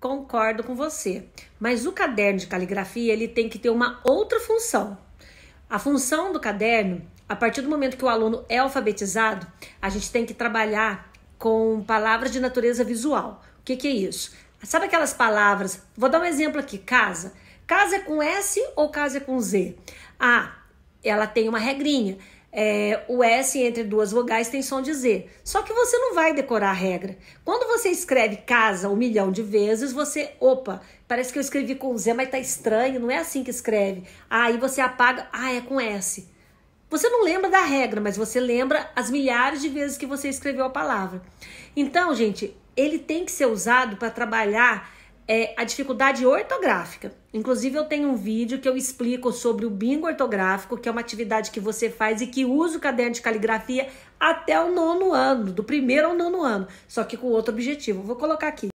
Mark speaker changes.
Speaker 1: Concordo com você, mas o caderno de caligrafia ele tem que ter uma outra função. A função do caderno, a partir do momento que o aluno é alfabetizado, a gente tem que trabalhar com palavras de natureza visual. O que, que é isso? Sabe aquelas palavras? Vou dar um exemplo aqui: casa. Casa é com S ou casa é com Z? Ah, ela tem uma regrinha é, o S entre duas vogais tem som de Z. Só que você não vai decorar a regra. Quando você escreve casa um milhão de vezes, você, opa, parece que eu escrevi com Z, mas tá estranho, não é assim que escreve. Ah, aí você apaga, ah, é com S. Você não lembra da regra, mas você lembra as milhares de vezes que você escreveu a palavra. Então, gente, ele tem que ser usado para trabalhar é a dificuldade ortográfica. Inclusive, eu tenho um vídeo que eu explico sobre o bingo ortográfico, que é uma atividade que você faz e que usa o caderno de caligrafia até o nono ano, do primeiro ao nono ano, só que com outro objetivo. Vou colocar aqui.